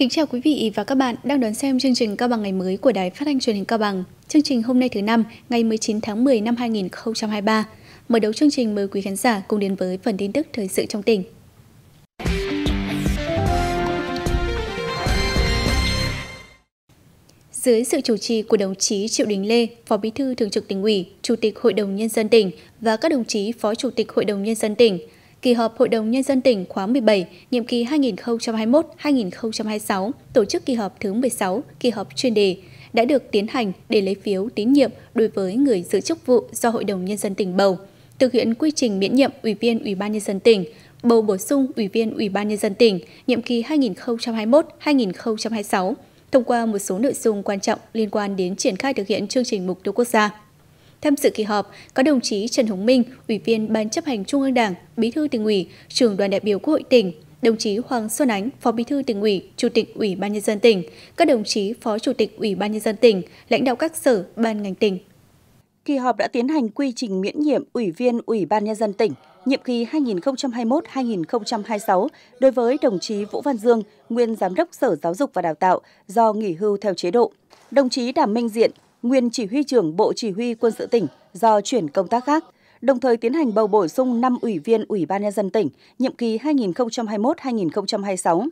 Kính chào quý vị và các bạn đang đón xem chương trình Cao Bằng ngày mới của Đài Phát thanh Truyền hình Cao Bằng. Chương trình hôm nay thứ năm, ngày 19 tháng 10 năm 2023. Mở đầu chương trình mời quý khán giả cùng đến với phần tin tức thời sự trong tỉnh. Dưới sự chủ trì của đồng chí Triệu Đình Lê, Phó Bí thư Thường trực tỉnh ủy, Chủ tịch Hội đồng Nhân dân tỉnh và các đồng chí Phó Chủ tịch Hội đồng Nhân dân tỉnh, kỳ họp Hội đồng Nhân dân tỉnh khóa 17, nhiệm kỳ 2021-2026, tổ chức kỳ họp thứ 16, kỳ họp chuyên đề, đã được tiến hành để lấy phiếu tín nhiệm đối với người giữ chức vụ do Hội đồng Nhân dân tỉnh bầu, thực hiện quy trình miễn nhiệm Ủy viên Ủy ban Nhân dân tỉnh, bầu bổ sung Ủy viên Ủy ban Nhân dân tỉnh, nhiệm kỳ 2021-2026, thông qua một số nội dung quan trọng liên quan đến triển khai thực hiện chương trình mục tiêu quốc gia. Tham dự kỳ họp có đồng chí Trần Hồng Minh, Ủy viên Ban chấp hành Trung ương Đảng, Bí thư tỉnh ủy, trưởng đoàn đại biểu Quốc hội tỉnh, đồng chí Hoàng Xuân Ánh, Phó Bí thư tỉnh ủy, Chủ tịch Ủy ban nhân dân tỉnh, các đồng chí Phó Chủ tịch Ủy ban nhân dân tỉnh, lãnh đạo các sở, ban ngành tỉnh. Kỳ họp đã tiến hành quy trình miễn nhiệm Ủy viên Ủy ban nhân dân tỉnh nhiệm kỳ 2021-2026 đối với đồng chí Vũ Văn Dương, nguyên Giám đốc Sở Giáo dục và Đào tạo do nghỉ hưu theo chế độ, đồng chí Đàm Minh Diện, nguyên chỉ huy trưởng Bộ Chỉ huy Quân sự tỉnh do chuyển công tác khác, đồng thời tiến hành bầu bổ sung 5 ủy viên Ủy ban Nhân dân tỉnh, nhiệm kỳ 2021-2026.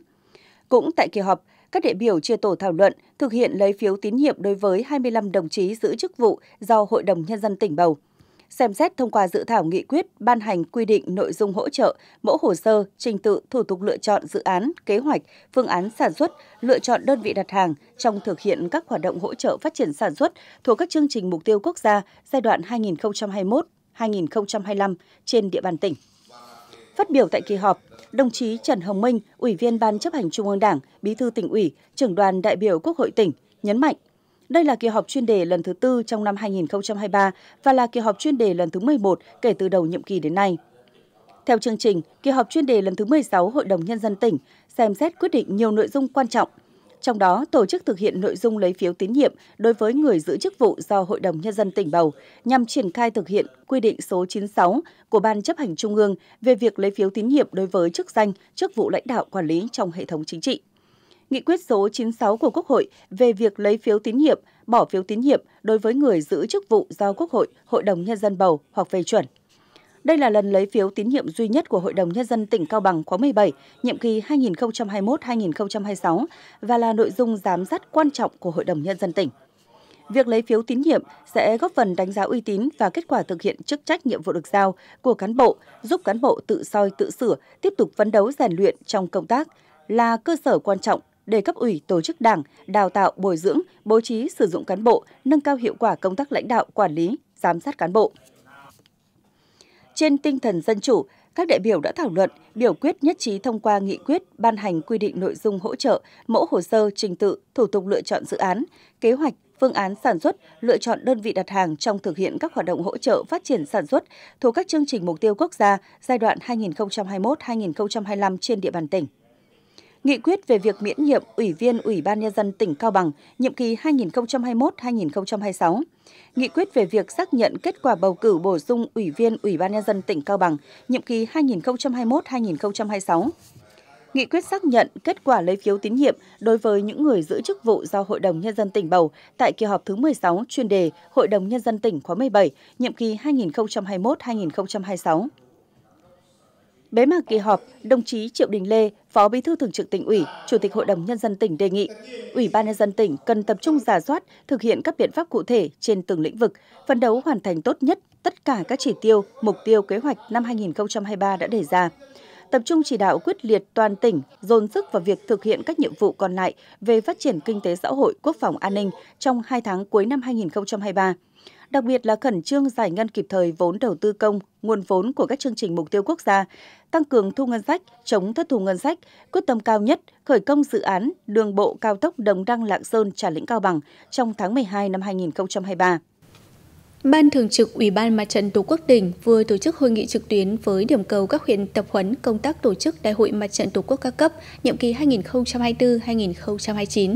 Cũng tại kỳ họp, các đại biểu chia tổ thảo luận thực hiện lấy phiếu tín nhiệm đối với 25 đồng chí giữ chức vụ do Hội đồng Nhân dân tỉnh bầu – xem xét thông qua dự thảo nghị quyết ban hành quy định nội dung hỗ trợ, mẫu hồ sơ, trình tự, thủ tục lựa chọn dự án, kế hoạch, phương án sản xuất, lựa chọn đơn vị đặt hàng trong thực hiện các hoạt động hỗ trợ phát triển sản xuất thuộc các chương trình mục tiêu quốc gia giai đoạn 2021-2025 trên địa bàn tỉnh. Phát biểu tại kỳ họp, đồng chí Trần Hồng Minh, Ủy viên Ban chấp hành Trung ương Đảng, Bí thư tỉnh ủy, trưởng đoàn đại biểu Quốc hội tỉnh, nhấn mạnh đây là kỳ họp chuyên đề lần thứ tư trong năm 2023 và là kỳ họp chuyên đề lần thứ 11 kể từ đầu nhiệm kỳ đến nay. Theo chương trình, kỳ họp chuyên đề lần thứ 16 Hội đồng Nhân dân tỉnh xem xét quyết định nhiều nội dung quan trọng, trong đó tổ chức thực hiện nội dung lấy phiếu tín nhiệm đối với người giữ chức vụ do Hội đồng Nhân dân tỉnh bầu nhằm triển khai thực hiện quy định số 96 của Ban chấp hành Trung ương về việc lấy phiếu tín nhiệm đối với chức danh, chức vụ lãnh đạo quản lý trong hệ thống chính trị nghị quyết số 96 của Quốc hội về việc lấy phiếu tín nhiệm, bỏ phiếu tín nhiệm đối với người giữ chức vụ do Quốc hội, Hội đồng Nhân dân bầu hoặc phê chuẩn. Đây là lần lấy phiếu tín nhiệm duy nhất của Hội đồng Nhân dân tỉnh Cao Bằng khóa 17, nhiệm kỳ 2021-2026 và là nội dung giám sát quan trọng của Hội đồng Nhân dân tỉnh. Việc lấy phiếu tín nhiệm sẽ góp phần đánh giá uy tín và kết quả thực hiện chức trách nhiệm vụ được giao của cán bộ, giúp cán bộ tự soi tự sửa, tiếp tục phấn đấu rèn luyện trong công tác, là cơ sở quan trọng để cấp ủy tổ chức đảng, đào tạo, bồi dưỡng, bố trí sử dụng cán bộ, nâng cao hiệu quả công tác lãnh đạo, quản lý, giám sát cán bộ. Trên tinh thần dân chủ, các đại biểu đã thảo luận, biểu quyết nhất trí thông qua nghị quyết ban hành quy định nội dung hỗ trợ, mẫu hồ sơ, trình tự, thủ tục lựa chọn dự án, kế hoạch, phương án sản xuất, lựa chọn đơn vị đặt hàng trong thực hiện các hoạt động hỗ trợ phát triển sản xuất thuộc các chương trình mục tiêu quốc gia giai đoạn 2021-2025 trên địa bàn tỉnh nghị quyết về việc miễn nhiệm Ủy viên Ủy ban Nhân dân tỉnh Cao Bằng, nhiệm kỳ 2021-2026, nghị quyết về việc xác nhận kết quả bầu cử bổ sung Ủy viên Ủy ban Nhân dân tỉnh Cao Bằng, nhiệm kỳ 2021-2026, nghị quyết xác nhận kết quả lấy phiếu tín nhiệm đối với những người giữ chức vụ do Hội đồng Nhân dân tỉnh bầu tại kỳ họp thứ 16 chuyên đề Hội đồng Nhân dân tỉnh khóa 17, nhiệm kỳ 2021-2026. Bế mạc kỳ họp, đồng chí Triệu Đình Lê, Phó Bí thư Thường trực tỉnh ủy, Chủ tịch Hội đồng Nhân dân tỉnh đề nghị Ủy ban Nhân dân tỉnh cần tập trung giả soát, thực hiện các biện pháp cụ thể trên từng lĩnh vực, phấn đấu hoàn thành tốt nhất tất cả các chỉ tiêu, mục tiêu kế hoạch năm 2023 đã đề ra tập trung chỉ đạo quyết liệt toàn tỉnh, dồn sức vào việc thực hiện các nhiệm vụ còn lại về phát triển kinh tế xã hội, quốc phòng an ninh trong 2 tháng cuối năm 2023 đặc biệt là khẩn trương giải ngân kịp thời vốn đầu tư công, nguồn vốn của các chương trình mục tiêu quốc gia, tăng cường thu ngân sách, chống thất thu ngân sách, quyết tâm cao nhất khởi công dự án đường bộ cao tốc Đồng Đăng Lạng Sơn Trà Lĩnh Cao Bằng trong tháng 12 năm 2023. Ban Thường trực Ủy ban Mặt trận Tổ quốc tỉnh vừa tổ chức hội nghị trực tuyến với điểm cầu các huyện tập huấn công tác tổ chức Đại hội Mặt trận Tổ quốc các cấp nhiệm kỳ 2024-2029.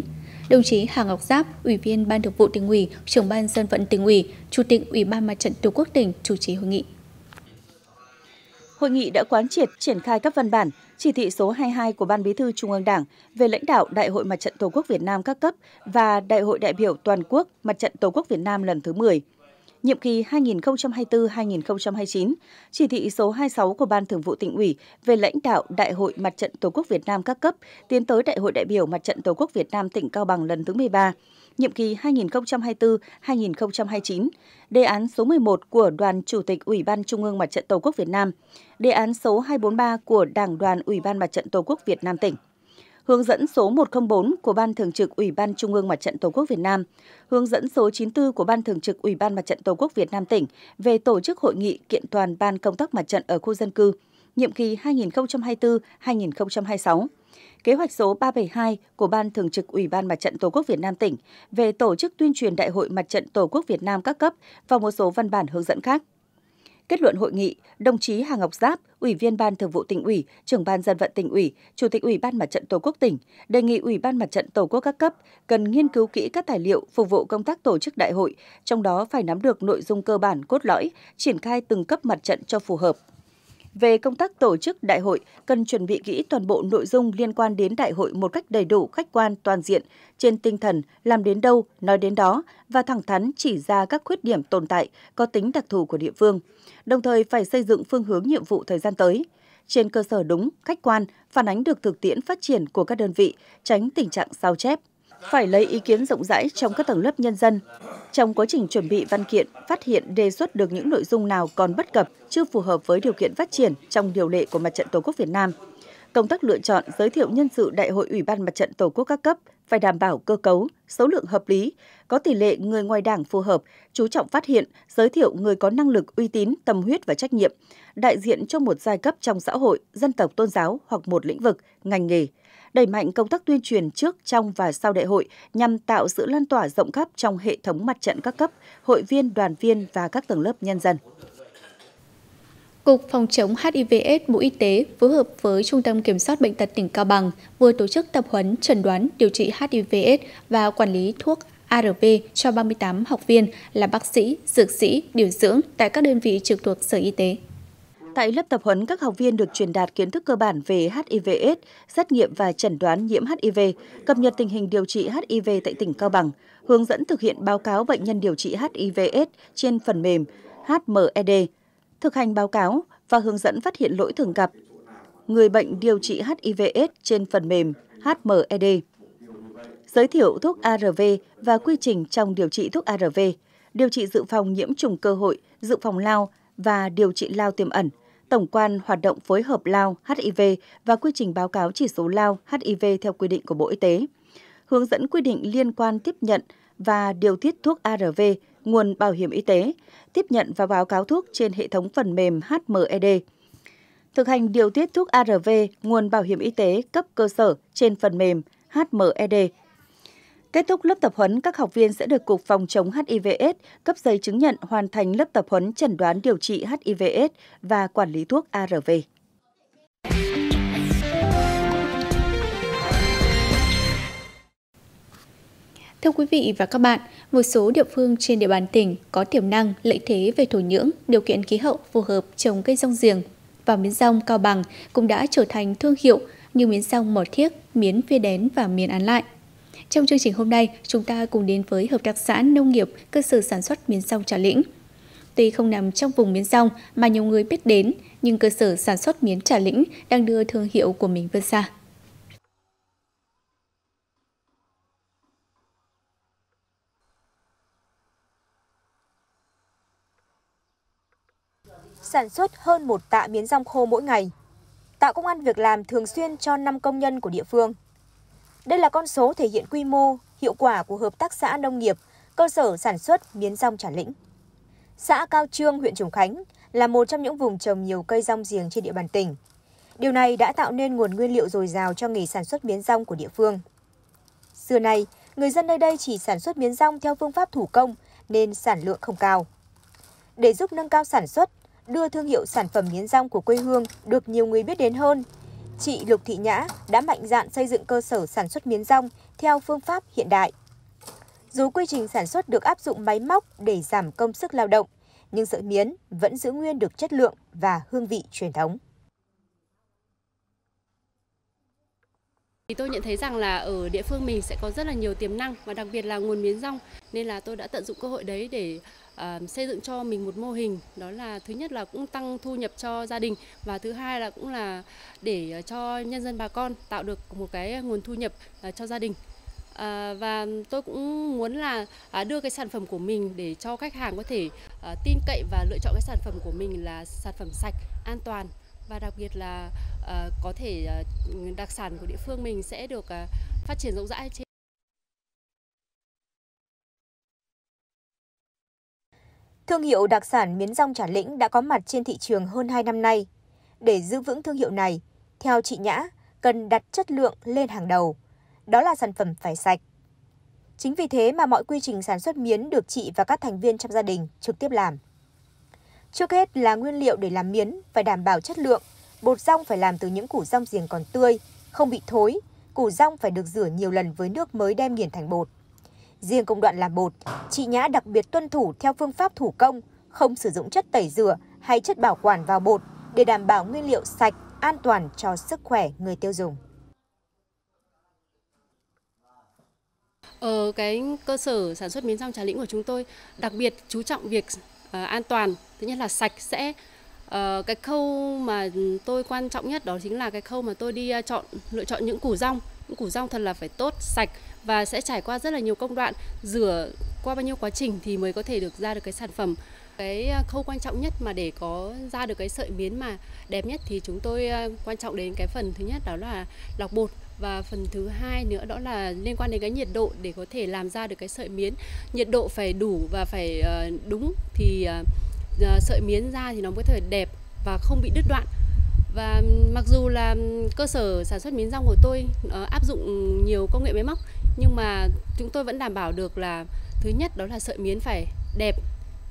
Đồng chí Hà Ngọc Giáp, Ủy viên Ban Thường vụ tỉnh ủy, trưởng ban dân vận tỉnh ủy, Chủ tịch Ủy ban Mặt trận Tổ quốc tỉnh chủ trì hội nghị. Hội nghị đã quán triệt triển khai các văn bản, chỉ thị số 22 của Ban Bí thư Trung ương Đảng về lãnh đạo Đại hội Mặt trận Tổ quốc Việt Nam các cấp và Đại hội đại biểu toàn quốc Mặt trận Tổ quốc Việt Nam lần thứ 10 nhiệm kỳ 2024-2029, chỉ thị số 26 của Ban Thường vụ tỉnh ủy về lãnh đạo Đại hội Mặt trận Tổ quốc Việt Nam các cấp tiến tới Đại hội đại biểu Mặt trận Tổ quốc Việt Nam tỉnh Cao Bằng lần thứ 13, nhiệm kỳ 2024-2029, đề án số 11 của Đoàn Chủ tịch Ủy ban Trung ương Mặt trận Tổ quốc Việt Nam, đề án số 243 của Đảng đoàn Ủy ban Mặt trận Tổ quốc Việt Nam tỉnh hướng dẫn số 104 của Ban Thường trực Ủy ban Trung ương Mặt trận Tổ quốc Việt Nam, hướng dẫn số 94 của Ban Thường trực Ủy ban Mặt trận Tổ quốc Việt Nam tỉnh về tổ chức hội nghị kiện toàn ban công tác mặt trận ở khu dân cư, nhiệm kỳ 2024-2026 kế hoạch số 372 của Ban Thường trực Ủy ban Mặt trận Tổ quốc Việt Nam tỉnh về tổ chức tuyên truyền Đại hội Mặt trận Tổ quốc Việt Nam các cấp và một số văn bản hướng dẫn khác. Kết luận hội nghị, đồng chí Hà Ngọc Giáp, Ủy viên Ban Thường vụ tỉnh ủy, trưởng Ban dân vận tỉnh ủy, Chủ tịch Ủy ban Mặt trận Tổ quốc tỉnh đề nghị Ủy ban Mặt trận Tổ quốc các cấp cần nghiên cứu kỹ các tài liệu phục vụ công tác tổ chức đại hội, trong đó phải nắm được nội dung cơ bản cốt lõi, triển khai từng cấp mặt trận cho phù hợp về công tác tổ chức đại hội cần chuẩn bị kỹ toàn bộ nội dung liên quan đến đại hội một cách đầy đủ, khách quan, toàn diện, trên tinh thần làm đến đâu, nói đến đó và thẳng thắn chỉ ra các khuyết điểm tồn tại có tính đặc thù của địa phương, đồng thời phải xây dựng phương hướng nhiệm vụ thời gian tới trên cơ sở đúng, khách quan, phản ánh được thực tiễn phát triển của các đơn vị, tránh tình trạng sao chép, phải lấy ý kiến rộng rãi trong các tầng lớp nhân dân. Trong quá trình chuẩn bị văn kiện, phát hiện đề xuất được những nội dung nào còn bất cập, chưa phù hợp với điều kiện phát triển trong điều lệ của Mặt trận Tổ quốc Việt Nam. Công tác lựa chọn, giới thiệu nhân sự Đại hội Ủy ban Mặt trận Tổ quốc các cấp phải đảm bảo cơ cấu, số lượng hợp lý, có tỷ lệ người ngoài đảng phù hợp, chú trọng phát hiện, giới thiệu người có năng lực, uy tín, tâm huyết và trách nhiệm, đại diện cho một giai cấp trong xã hội, dân tộc, tôn giáo hoặc một lĩnh vực, ngành nghề – đẩy mạnh công tác tuyên truyền trước, trong và sau đại hội nhằm tạo sự lan tỏa rộng khắp trong hệ thống mặt trận các cấp, hội viên, đoàn viên và các tầng lớp nhân dân. Cục Phòng chống HIVS Bộ Y tế phối hợp với Trung tâm Kiểm soát Bệnh tật tỉnh Cao Bằng vừa tổ chức tập huấn chẩn đoán điều trị HIVS và quản lý thuốc ARV cho 38 học viên là bác sĩ, dược sĩ, điều dưỡng tại các đơn vị trực thuộc Sở Y tế. Tại lớp tập huấn, các học viên được truyền đạt kiến thức cơ bản về HIV/AIDS, xét nghiệm và chẩn đoán nhiễm HIV, cập nhật tình hình điều trị HIV tại tỉnh Cao Bằng, hướng dẫn thực hiện báo cáo bệnh nhân điều trị HIV/AIDS trên phần mềm HMED, thực hành báo cáo và hướng dẫn phát hiện lỗi thường gặp người bệnh điều trị HIV/AIDS trên phần mềm HMED. Giới thiệu thuốc ARV và quy trình trong điều trị thuốc ARV, điều trị dự phòng nhiễm trùng cơ hội, dự phòng lao và điều trị lao tiềm ẩn – tổng quan hoạt động phối hợp Lao HIV và quy trình báo cáo chỉ số Lao HIV theo quy định của Bộ Y tế, hướng dẫn quy định liên quan tiếp nhận và điều tiết thuốc ARV, nguồn bảo hiểm y tế, tiếp nhận và báo cáo thuốc trên hệ thống phần mềm HMED, thực hành điều tiết thuốc ARV, nguồn bảo hiểm y tế cấp cơ sở trên phần mềm HMED Kết thúc lớp tập huấn, các học viên sẽ được Cục Phòng chống HIVS cấp giấy chứng nhận hoàn thành lớp tập huấn chẩn đoán điều trị HIVS và quản lý thuốc ARV. Thưa quý vị và các bạn, một số địa phương trên địa bàn tỉnh có tiềm năng, lợi thế về thổ nhưỡng, điều kiện khí hậu phù hợp trồng cây rong giềng và miến rong Cao Bằng cũng đã trở thành thương hiệu như miến rong Mỏ Thiếc, miến Phi Đén và miến Án Lại. Trong chương trình hôm nay, chúng ta cùng đến với Hợp tác xã Nông nghiệp Cơ sở Sản xuất Miến rong Trà Lĩnh. Tuy không nằm trong vùng miến rong mà nhiều người biết đến, nhưng cơ sở sản xuất miến Trà Lĩnh đang đưa thương hiệu của mình vươn xa. Sản xuất hơn một tạ miến rong khô mỗi ngày, tạo công an việc làm thường xuyên cho 5 công nhân của địa phương. Đây là con số thể hiện quy mô, hiệu quả của hợp tác xã nông nghiệp, cơ sở sản xuất miến rong Trà Lĩnh. Xã Cao Trương, huyện Trùng Khánh là một trong những vùng trồng nhiều cây rong giềng trên địa bàn tỉnh. Điều này đã tạo nên nguồn nguyên liệu dồi dào cho nghề sản xuất miến rong của địa phương. Xưa nay, người dân nơi đây chỉ sản xuất miến rong theo phương pháp thủ công nên sản lượng không cao. Để giúp nâng cao sản xuất, đưa thương hiệu sản phẩm miến rong của quê hương được nhiều người biết đến hơn chị Lục Thị Nhã đã mạnh dạn xây dựng cơ sở sản xuất miến rong theo phương pháp hiện đại. Dù quy trình sản xuất được áp dụng máy móc để giảm công sức lao động, nhưng sợi miến vẫn giữ nguyên được chất lượng và hương vị truyền thống. Thì tôi nhận thấy rằng là ở địa phương mình sẽ có rất là nhiều tiềm năng và đặc biệt là nguồn miến rong nên là tôi đã tận dụng cơ hội đấy để xây dựng cho mình một mô hình đó là thứ nhất là cũng tăng thu nhập cho gia đình và thứ hai là cũng là để ờ, cho nhân dân bà con tạo được một cái nguồn thu nhập ờ, cho gia đình À, và tôi cũng muốn là à, đưa cái sản phẩm của mình để cho khách hàng có thể à, tin cậy và lựa chọn cái sản phẩm của mình là sản phẩm sạch, an toàn và đặc biệt là à, có thể à, đặc sản của địa phương mình sẽ được à, phát triển rộng rãi trên Thương hiệu đặc sản miến rong Trà Lĩnh đã có mặt trên thị trường hơn 2 năm nay. Để giữ vững thương hiệu này, theo chị Nhã, cần đặt chất lượng lên hàng đầu. Đó là sản phẩm phải sạch. Chính vì thế mà mọi quy trình sản xuất miến được chị và các thành viên trong gia đình trực tiếp làm. Trước hết là nguyên liệu để làm miến phải đảm bảo chất lượng. Bột rong phải làm từ những củ rong giềng còn tươi, không bị thối. Củ rong phải được rửa nhiều lần với nước mới đem nghiền thành bột. Riêng công đoạn làm bột, chị Nhã đặc biệt tuân thủ theo phương pháp thủ công, không sử dụng chất tẩy rửa hay chất bảo quản vào bột để đảm bảo nguyên liệu sạch, an toàn cho sức khỏe người tiêu dùng. Ở ờ, cái cơ sở sản xuất miến rong trà lĩnh của chúng tôi đặc biệt chú trọng việc ờ, an toàn, thứ nhất là sạch sẽ. Ờ, cái khâu mà tôi quan trọng nhất đó chính là cái khâu mà tôi đi chọn lựa chọn những củ rong củ rong thật là phải tốt, sạch và sẽ trải qua rất là nhiều công đoạn rửa qua bao nhiêu quá trình thì mới có thể được ra được cái sản phẩm. Cái à, khâu quan trọng nhất mà để có ra được cái sợi miến mà đẹp nhất thì chúng tôi à, quan trọng đến cái phần thứ nhất đó là lọc bột và phần thứ hai nữa đó là liên quan đến cái nhiệt độ để có thể làm ra được cái sợi miến. Nhiệt độ phải đủ và phải ờ, đúng thì à, sợi miến ra thì nó mới có thể đẹp và không bị đứt đoạn và mặc dù là cơ sở sản xuất miến rong của tôi ờ, áp dụng nhiều công nghệ máy móc nhưng mà chúng tôi vẫn đảm bảo được là thứ nhất đó là sợi miến phải đẹp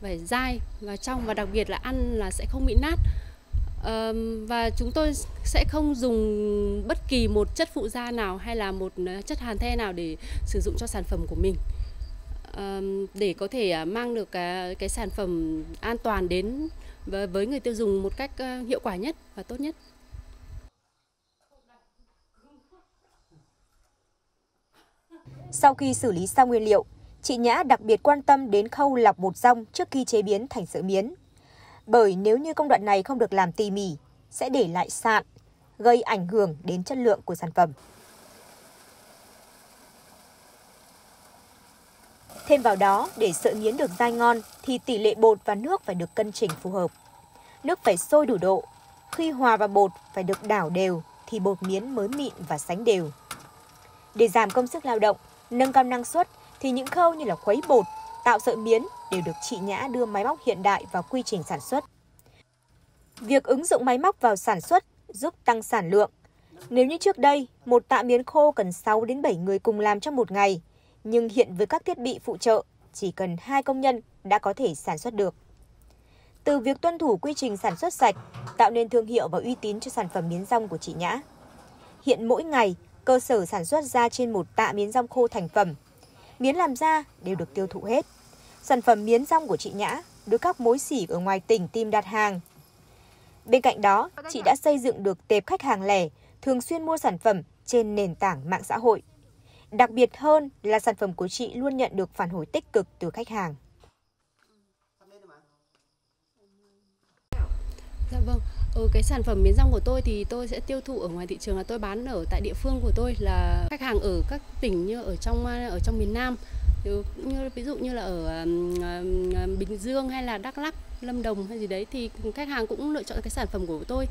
phải dai và trong và đặc biệt là ăn là sẽ không bị nát và chúng tôi sẽ không dùng bất kỳ một chất phụ gia nào hay là một ờ, chất hàn the nào để sử dụng cho sản phẩm của mình để có thể à, mang được cái, cái sản phẩm an toàn đến với người tiêu dùng một cách ờ, hiệu quả nhất và tốt nhất. Sau khi xử lý xong nguyên liệu, chị Nhã đặc biệt quan tâm đến khâu lọc bột rong trước khi chế biến thành sữa miến. Bởi nếu như công đoạn này không được làm tỉ mỉ, sẽ để lại sạn, gây ảnh hưởng đến chất lượng của sản phẩm. Thêm vào đó, để sợi miến được dai ngon, thì tỷ lệ bột và nước phải được cân chỉnh phù hợp. Nước phải sôi đủ độ, khi hòa vào bột phải được đảo đều thì bột miến mới mịn và sánh đều. Để giảm công sức lao động, nâng cao năng suất thì những khâu như là khuấy bột, tạo sợi miến đều được chị Nhã đưa máy móc hiện đại vào quy trình sản xuất. Việc ứng dụng máy móc vào sản xuất giúp tăng sản lượng. Nếu như trước đây, một tạ miến khô cần 6 đến 7 người cùng làm trong một ngày, nhưng hiện với các thiết bị phụ trợ, chỉ cần 2 công nhân đã có thể sản xuất được. Từ việc tuân thủ quy trình sản xuất sạch, tạo nên thương hiệu và uy tín cho sản phẩm miến rong của chị Nhã. Hiện mỗi ngày, cơ sở sản xuất ra trên một tạ miến rong khô thành phẩm. Miến làm ra đều được tiêu thụ hết. Sản phẩm miến rong của chị Nhã được các mối xỉ ở ngoài tỉnh tìm đặt hàng. Bên cạnh đó, chị đã xây dựng được tệp khách hàng lẻ, thường xuyên mua sản phẩm trên nền tảng mạng xã hội. Đặc biệt hơn là sản phẩm của chị luôn nhận được phản hồi tích cực từ khách hàng. Dạ vâng, ừ, cái sản phẩm miến rong của tôi thì tôi sẽ tiêu thụ ở ngoài thị trường là tôi bán ở tại địa phương của tôi là khách hàng ở các tỉnh như ở trong ở trong miền Nam như ví dụ như là ở à, à, Bình Dương hay là Đắk Lắk, Lâm Đồng hay gì đấy thì khách hàng cũng lựa chọn cái sản phẩm của tôi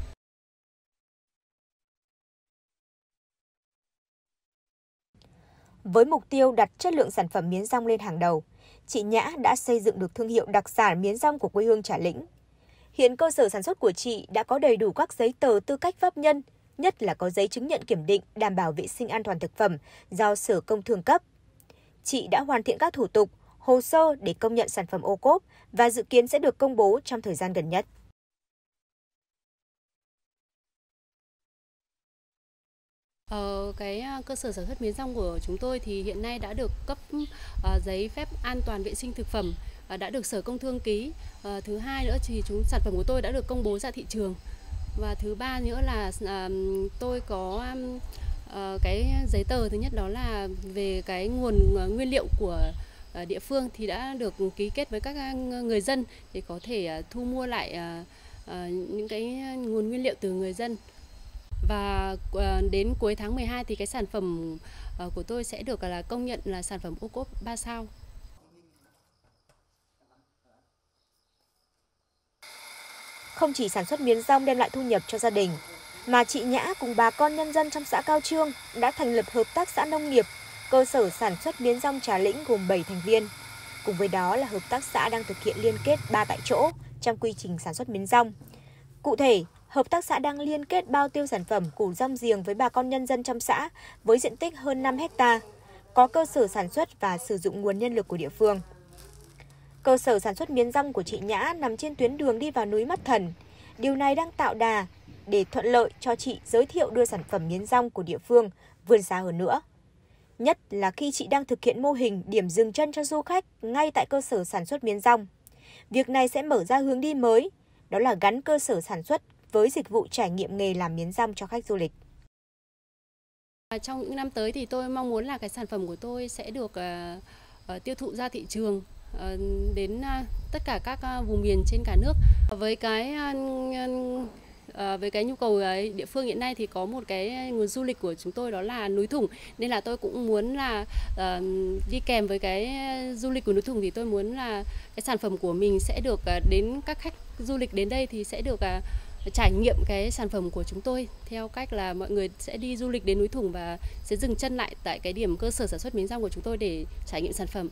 Với mục tiêu đặt chất lượng sản phẩm miến rong lên hàng đầu, chị Nhã đã xây dựng được thương hiệu đặc sản miến rong của quê hương Trà Lĩnh. Hiện cơ sở sản xuất của chị đã có đầy đủ các giấy tờ tư cách pháp nhân, nhất là có giấy chứng nhận kiểm định đảm bảo vệ sinh an toàn thực phẩm do Sở Công Thương cấp. Chị đã hoàn thiện các thủ tục, hồ sơ để công nhận sản phẩm ô cốp và dự kiến sẽ được công bố trong thời gian gần nhất. Ờ, cái cơ sở sản xuất miến rong của chúng tôi thì hiện nay đã được cấp uh, giấy phép an toàn vệ sinh thực phẩm uh, đã được sở công thương ký uh, thứ hai nữa thì chúng sản phẩm của tôi đã được công bố ra thị trường và thứ ba nữa là uh, tôi có um, uh, cái giấy tờ thứ nhất đó là về cái nguồn uh, nguyên liệu của uh, địa phương thì đã được ký kết với các người dân để có thể uh, thu mua lại uh, uh, những cái nguồn nguyên liệu từ người dân và ờ, đến cuối tháng 12 thì cái sản phẩm ờ, của tôi sẽ được là công nhận là sản phẩm ô cốp 3 sao. Không chỉ sản xuất miến rong đem lại thu nhập cho gia đình, mà chị Nhã cùng bà con nhân dân trong xã Cao Trương đã thành lập hợp tác xã nông nghiệp, cơ sở sản xuất miến rong trà lĩnh gồm 7 thành viên. Cùng với đó là hợp tác xã đang thực hiện liên kết 3 tại chỗ trong quy trình sản xuất miến rong. Cụ thể, hợp tác xã đang liên kết bao tiêu sản phẩm củ rong giềng với bà con nhân dân trong xã với diện tích hơn 5 hecta, có cơ sở sản xuất và sử dụng nguồn nhân lực của địa phương. Cơ sở sản xuất miến rong của chị Nhã nằm trên tuyến đường đi vào núi Mắt Thần. Điều này đang tạo đà để thuận lợi cho chị giới thiệu đưa sản phẩm miến rong của địa phương vươn xa hơn nữa. Nhất là khi chị đang thực hiện mô hình điểm dừng chân cho du khách ngay tại cơ sở sản xuất miến rong. Việc này sẽ mở ra hướng đi mới, đó là gắn cơ sở sản xuất với dịch vụ trải nghiệm nghề làm miến rong cho khách du lịch. À, trong những năm tới thì tôi mong muốn là cái sản phẩm của tôi sẽ được uh, tiêu thụ ra thị trường uh, đến uh, tất cả các vùng miền trên cả nước. Với cái với cái nhu cầu địa phương hiện nay thì có một cái nguồn du lịch của chúng tôi đó là núi Thủng nên là tôi cũng muốn là đi kèm với cái du lịch của núi Thủng thì tôi muốn là cái sản phẩm của mình sẽ được đến các khách du lịch đến đây thì sẽ được trải nghiệm cái sản phẩm của chúng tôi theo cách là mọi người sẽ đi du lịch đến núi Thủng và sẽ dừng chân lại tại cái điểm cơ sở sản xuất miến rong của chúng tôi để trải nghiệm sản phẩm.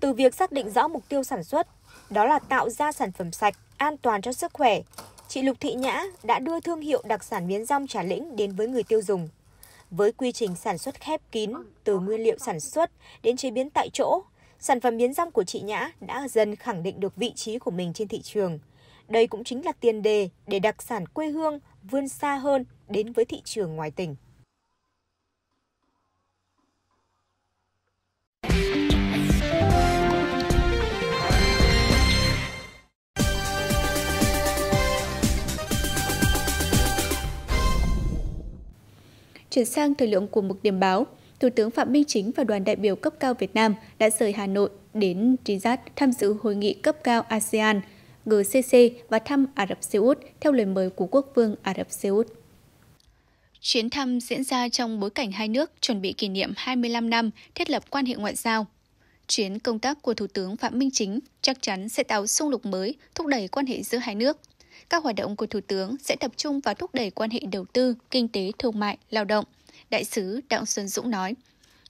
Từ việc xác định rõ mục tiêu sản xuất, đó là tạo ra sản phẩm sạch, an toàn cho sức khỏe, chị Lục Thị Nhã đã đưa thương hiệu đặc sản miến rong Trà Lĩnh đến với người tiêu dùng. Với quy trình sản xuất khép kín, từ nguyên liệu sản xuất đến chế biến tại chỗ, sản phẩm miến rong của chị Nhã đã dần khẳng định được vị trí của mình trên thị trường. Đây cũng chính là tiền đề để đặc sản quê hương vươn xa hơn đến với thị trường ngoài tỉnh. Chuyển sang thời lượng của mục điểm báo – Thủ tướng Phạm Minh Chính và đoàn đại biểu cấp cao Việt Nam đã rời Hà Nội đến Riyadh tham dự hội nghị cấp cao ASEAN, GCC và thăm Ả Rập Xê Út theo lời mời của quốc vương Ả Rập Xê Út. Chuyến thăm diễn ra trong bối cảnh hai nước chuẩn bị kỷ niệm 25 năm thiết lập quan hệ ngoại giao. Chuyến công tác của Thủ tướng Phạm Minh Chính chắc chắn sẽ tạo xung lục mới, thúc đẩy quan hệ giữa hai nước. Các hoạt động của Thủ tướng sẽ tập trung vào thúc đẩy quan hệ đầu tư, kinh tế, thương mại, lao động – Đại sứ Đặng Xuân Dũng nói.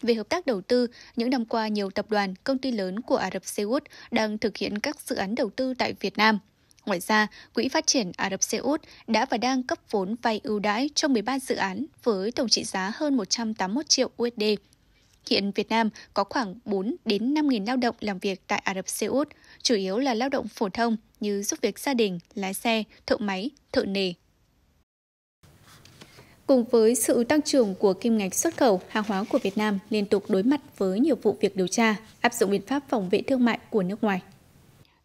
Về hợp tác đầu tư, những năm qua nhiều tập đoàn, công ty lớn của Ả Rập Xê Út đang thực hiện các dự án đầu tư tại Việt Nam. Ngoài ra, Quỹ Phát triển Ả Rập Xê Út đã và đang cấp vốn vay ưu đãi cho 13 dự án với tổng trị giá hơn 181 triệu USD. Hiện Việt Nam có khoảng 4 đến 5.000 lao động làm việc tại Ả Rập Xê Út, chủ yếu là lao động phổ thông như giúp việc gia đình, lái xe, thợ máy, thợ nề, cùng với sự tăng trưởng của kim ngạch xuất khẩu, hàng hóa của Việt Nam liên tục đối mặt với nhiều vụ việc điều tra, áp dụng biện pháp phòng vệ thương mại của nước ngoài.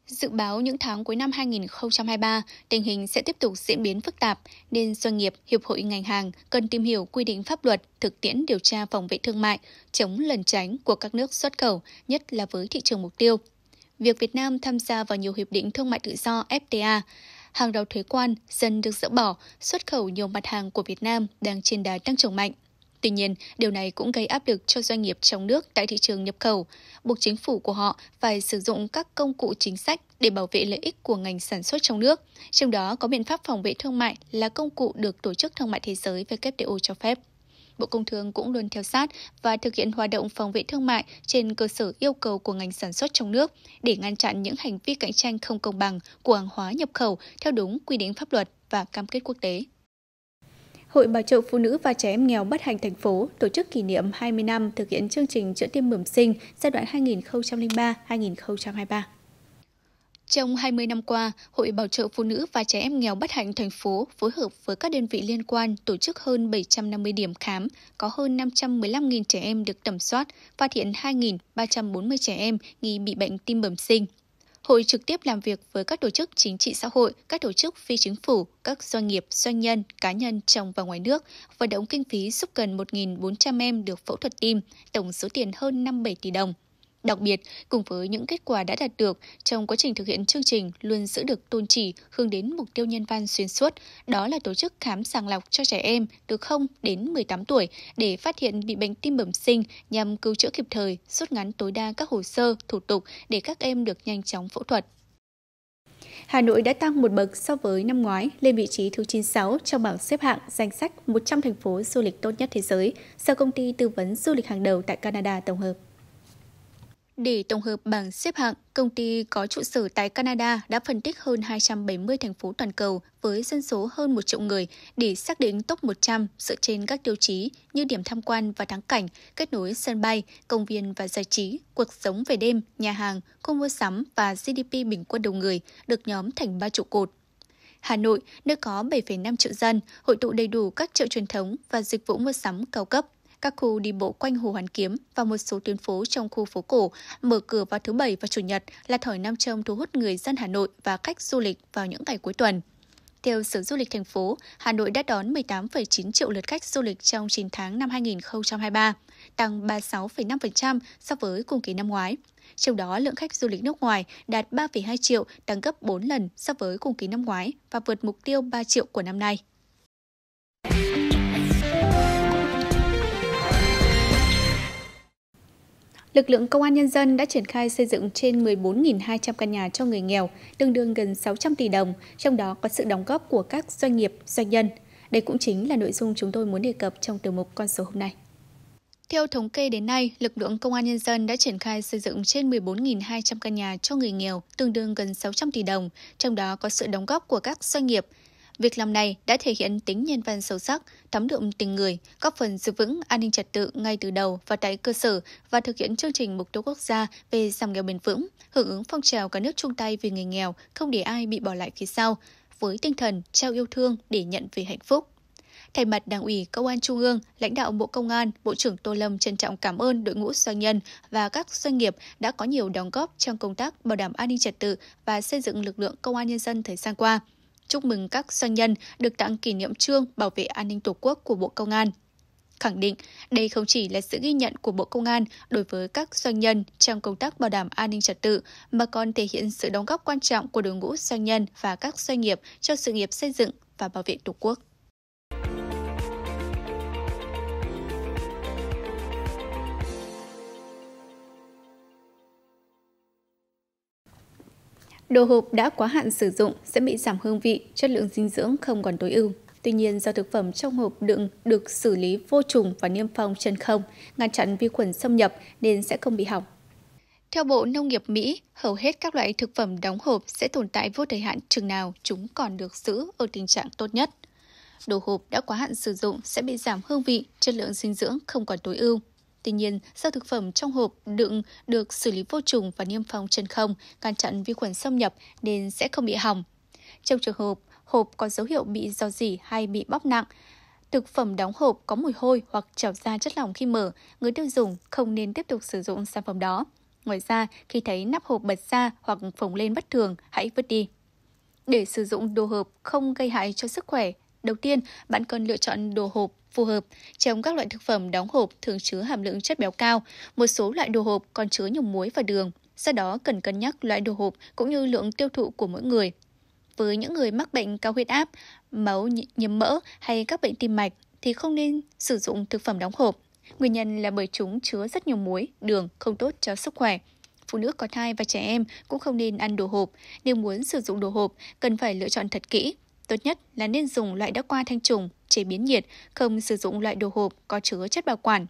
Dự báo những tháng cuối năm 2023, tình hình sẽ tiếp tục diễn biến phức tạp, nên doanh nghiệp, hiệp hội ngành hàng cần tìm hiểu quy định pháp luật, thực tiễn điều tra phòng vệ thương mại, chống lần tránh của các nước xuất khẩu, nhất là với thị trường mục tiêu. Việc Việt Nam tham gia vào nhiều hiệp định thương mại tự do FTA hàng rào thuế quan dần được dỡ bỏ, xuất khẩu nhiều mặt hàng của Việt Nam đang trên đà tăng trưởng mạnh. Tuy nhiên, điều này cũng gây áp lực cho doanh nghiệp trong nước tại thị trường nhập khẩu, buộc chính phủ của họ phải sử dụng các công cụ chính sách để bảo vệ lợi ích của ngành sản xuất trong nước, trong đó có biện pháp phòng vệ thương mại là công cụ được Tổ chức Thương mại Thế giới WTO cho phép. Bộ Công Thương cũng luôn theo sát và thực hiện hoạt động phòng vệ thương mại trên cơ sở yêu cầu của ngành sản xuất trong nước để ngăn chặn những hành vi cạnh tranh không công bằng của hàng hóa nhập khẩu theo đúng quy định pháp luật và cam kết quốc tế. Hội Bảo trợ Phụ nữ và Trẻ em nghèo bất hạnh thành phố tổ chức kỷ niệm 20 năm thực hiện chương trình chữa tiêm bẩm sinh giai đoạn 2003-2023. Trong 20 năm qua, Hội Bảo trợ Phụ nữ và Trẻ em nghèo bất hạnh thành phố phối hợp với các đơn vị liên quan tổ chức hơn 750 điểm khám, có hơn 515.000 trẻ em được tầm soát, phát hiện 2.340 trẻ em nghi bị bệnh tim bẩm sinh. Hội trực tiếp làm việc với các tổ chức chính trị xã hội, các tổ chức phi chính phủ, các doanh nghiệp, doanh nhân, cá nhân trong và ngoài nước, vận động kinh phí giúp gần 1.400 em được phẫu thuật tim, tổng số tiền hơn 57 tỷ đồng – Đặc biệt, cùng với những kết quả đã đạt được trong quá trình thực hiện chương trình luôn giữ được tôn chỉ hướng đến mục tiêu nhân văn xuyên suốt, đó là tổ chức khám sàng lọc cho trẻ em từ 0 đến 18 tuổi để phát hiện bị bệnh tim bẩm sinh nhằm cứu chữa kịp thời, rút ngắn tối đa các hồ sơ, thủ tục để các em được nhanh chóng phẫu thuật. Hà Nội đã tăng một bậc so với năm ngoái lên vị trí thứ 96 trong bảng xếp hạng danh sách 100 thành phố du lịch tốt nhất thế giới do công ty tư vấn du lịch hàng đầu tại Canada tổng hợp. Để tổng hợp bảng xếp hạng, công ty có trụ sở tại Canada đã phân tích hơn 270 thành phố toàn cầu với dân số hơn 1 triệu người để xác định top 100 dựa trên các tiêu chí như điểm tham quan và thắng cảnh, kết nối sân bay, công viên và giải trí, cuộc sống về đêm, nhà hàng, khu mua sắm và GDP bình quân đầu người được nhóm thành 3 trụ cột. Hà Nội, nơi có 7,5 triệu dân, hội tụ đầy đủ các chợ truyền thống và dịch vụ mua sắm cao cấp, các khu đi bộ quanh Hồ Hoàn Kiếm và một số tuyến phố trong khu phố cổ mở cửa vào thứ Bảy và Chủ nhật là thời Nam Châm thu hút người dân Hà Nội và khách du lịch vào những ngày cuối tuần. Theo Sở Du lịch thành phố, Hà Nội đã đón 18,9 triệu lượt khách du lịch trong 9 tháng năm 2023, tăng 36,5% so với cùng kỳ năm ngoái. Trong đó, lượng khách du lịch nước ngoài đạt 3,2 triệu, tăng gấp 4 lần so với cùng kỳ năm ngoái và vượt mục tiêu 3 triệu của năm nay. lực lượng Công an Nhân dân đã triển khai xây dựng trên 14.200 căn nhà cho người nghèo, tương đương gần 600 tỷ đồng, trong đó có sự đóng góp của các doanh nghiệp, doanh nhân. Đây cũng chính là nội dung chúng tôi muốn đề cập trong tiểu mục con số hôm nay. Theo thống kê đến nay, lực lượng Công an Nhân dân đã triển khai xây dựng trên 14.200 căn nhà cho người nghèo, tương đương gần 600 tỷ đồng, trong đó có sự đóng góp của các doanh nghiệp, Việc làm này đã thể hiện tính nhân văn sâu sắc, thấm đượm tình người, góp phần giữ vững an ninh trật tự ngay từ đầu và tại cơ sở và thực hiện chương trình mục tiêu quốc gia về giảm nghèo bền vững, hưởng ứng phong trào cả nước chung tay vì người nghèo, không để ai bị bỏ lại phía sau, với tinh thần trao yêu thương để nhận về hạnh phúc. Thay mặt Đảng ủy Công an Trung ương, lãnh đạo Bộ Công an, Bộ trưởng Tô Lâm trân trọng cảm ơn đội ngũ doanh nhân và các doanh nghiệp đã có nhiều đóng góp trong công tác bảo đảm an ninh trật tự và xây dựng lực lượng công an nhân dân thời gian qua chúc mừng các doanh nhân được tặng kỷ niệm trương bảo vệ an ninh Tổ quốc của Bộ Công an. Khẳng định, đây không chỉ là sự ghi nhận của Bộ Công an đối với các doanh nhân trong công tác bảo đảm an ninh trật tự, mà còn thể hiện sự đóng góp quan trọng của đội ngũ doanh nhân và các doanh nghiệp cho sự nghiệp xây dựng và bảo vệ Tổ quốc. Đồ hộp đã quá hạn sử dụng sẽ bị giảm hương vị, chất lượng dinh dưỡng không còn tối ưu. Tuy nhiên, do thực phẩm trong hộp đựng được xử lý vô trùng và niêm phong chân không, ngăn chặn vi khuẩn xâm nhập nên sẽ không bị hỏng. Theo Bộ Nông nghiệp Mỹ, hầu hết các loại thực phẩm đóng hộp sẽ tồn tại vô thời hạn chừng nào chúng còn được giữ ở tình trạng tốt nhất. Đồ hộp đã quá hạn sử dụng sẽ bị giảm hương vị, chất lượng dinh dưỡng không còn tối ưu. Tuy nhiên, do thực phẩm trong hộp đựng được xử lý vô trùng và niêm phong chân không, ngăn chặn vi khuẩn xâm nhập nên sẽ không bị hỏng. Trong trường hợp hộp có dấu hiệu bị do dỉ hay bị bóc nặng, thực phẩm đóng hộp có mùi hôi hoặc trào ra chất lỏng khi mở, người tiêu dùng không nên tiếp tục sử dụng sản phẩm đó. Ngoài ra, khi thấy nắp hộp bật ra hoặc phồng lên bất thường, hãy vứt đi. Để sử dụng đồ hộp không gây hại cho sức khỏe, đầu tiên bạn cần lựa chọn đồ hộp phù hợp, trong các loại thực phẩm đóng hộp thường chứa hàm lượng chất béo cao, một số loại đồ hộp còn chứa nhiều muối và đường. Do đó cần cân nhắc loại đồ hộp cũng như lượng tiêu thụ của mỗi người. Với những người mắc bệnh cao huyết áp, máu nhiễm mỡ hay các bệnh tim mạch thì không nên sử dụng thực phẩm đóng hộp. Nguyên nhân là bởi chúng chứa rất nhiều muối, đường không tốt cho sức khỏe. Phụ nữ có thai và trẻ em cũng không nên ăn đồ hộp. Nếu muốn sử dụng đồ hộp, cần phải lựa chọn thật kỹ, Tốt nhất là nên dùng loại đã qua thanh trùng, chế biến nhiệt, không sử dụng loại đồ hộp có chứa chất bảo quản.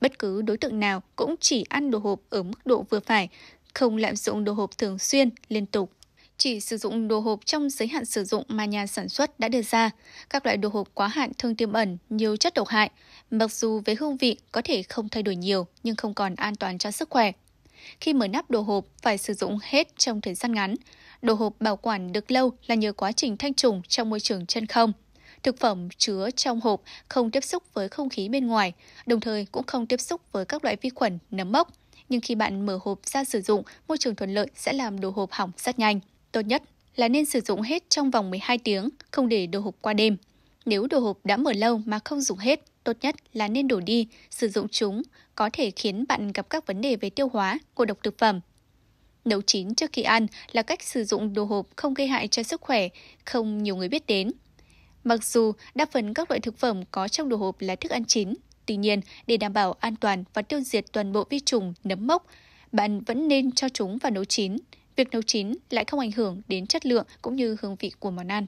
Bất cứ đối tượng nào cũng chỉ ăn đồ hộp ở mức độ vừa phải, không lạm dụng đồ hộp thường xuyên, liên tục. Chỉ sử dụng đồ hộp trong giới hạn sử dụng mà nhà sản xuất đã đưa ra. Các loại đồ hộp quá hạn thường tiềm ẩn nhiều chất độc hại, mặc dù với hương vị có thể không thay đổi nhiều nhưng không còn an toàn cho sức khỏe. Khi mở nắp đồ hộp phải sử dụng hết trong thời gian ngắn, Đồ hộp bảo quản được lâu là nhờ quá trình thanh trùng trong môi trường chân không. Thực phẩm chứa trong hộp không tiếp xúc với không khí bên ngoài, đồng thời cũng không tiếp xúc với các loại vi khuẩn, nấm mốc. Nhưng khi bạn mở hộp ra sử dụng, môi trường thuận lợi sẽ làm đồ hộp hỏng rất nhanh. Tốt nhất là nên sử dụng hết trong vòng 12 tiếng, không để đồ hộp qua đêm. Nếu đồ hộp đã mở lâu mà không dùng hết, tốt nhất là nên đổ đi, sử dụng chúng có thể khiến bạn gặp các vấn đề về tiêu hóa, ngộ độc thực phẩm, Nấu chín trước khi ăn là cách sử dụng đồ hộp không gây hại cho sức khỏe, không nhiều người biết đến. Mặc dù đa phần các loại thực phẩm có trong đồ hộp là thức ăn chín, tuy nhiên để đảm bảo an toàn và tiêu diệt toàn bộ vi trùng, nấm mốc, bạn vẫn nên cho chúng vào nấu chín. Việc nấu chín lại không ảnh hưởng đến chất lượng cũng như hương vị của món ăn.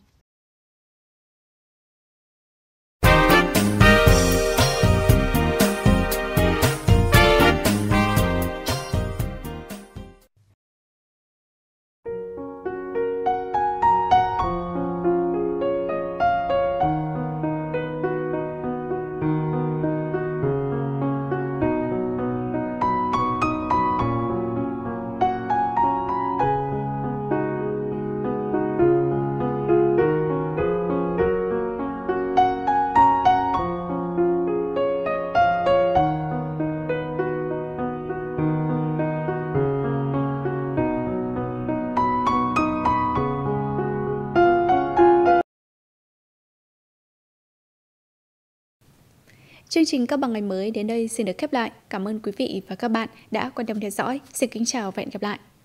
Chương trình Các bằng ngày mới đến đây xin được khép lại. Cảm ơn quý vị và các bạn đã quan tâm theo dõi. Xin kính chào và hẹn gặp lại.